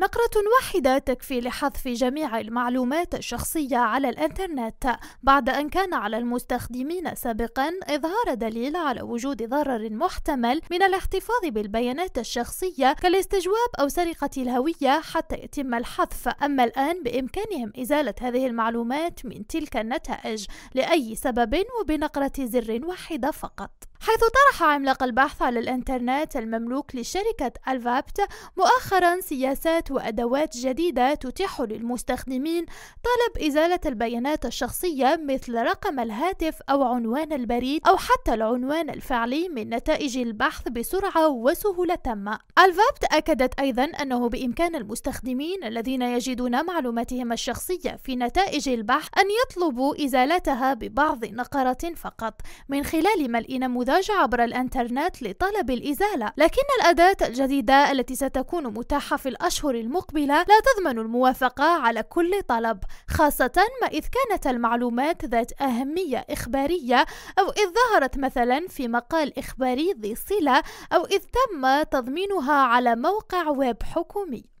نقرة واحدة تكفي لحذف جميع المعلومات الشخصية على الإنترنت بعد أن كان على المستخدمين سابقا إظهار دليل على وجود ضرر محتمل من الاحتفاظ بالبيانات الشخصية كالاستجواب أو سرقة الهوية حتى يتم الحذف أما الآن بإمكانهم إزالة هذه المعلومات من تلك النتائج لأي سبب وبنقرة زر واحدة فقط حيث طرح عملاق البحث على الإنترنت المملوك لشركة الفابت مؤخرا سياسات وأدوات جديدة تتيح للمستخدمين طلب إزالة البيانات الشخصية مثل رقم الهاتف أو عنوان البريد أو حتى العنوان الفعلي من نتائج البحث بسرعة وسهولة تامة. الفابت أكدت أيضا أنه بإمكان المستخدمين الذين يجدون معلوماتهم الشخصية في نتائج البحث أن يطلبوا إزالتها ببعض نقرات فقط من خلال ملء نموذج عبر الإنترنت لطلب الإزالة، لكن الأداة الجديدة التي ستكون متاحة في الأشهر المقبلة لا تضمن الموافقة على كل طلب خاصة ما إذ كانت المعلومات ذات أهمية إخبارية أو إذ ظهرت مثلا في مقال إخباري ذي صلة أو إذ تم تضمينها على موقع ويب حكومي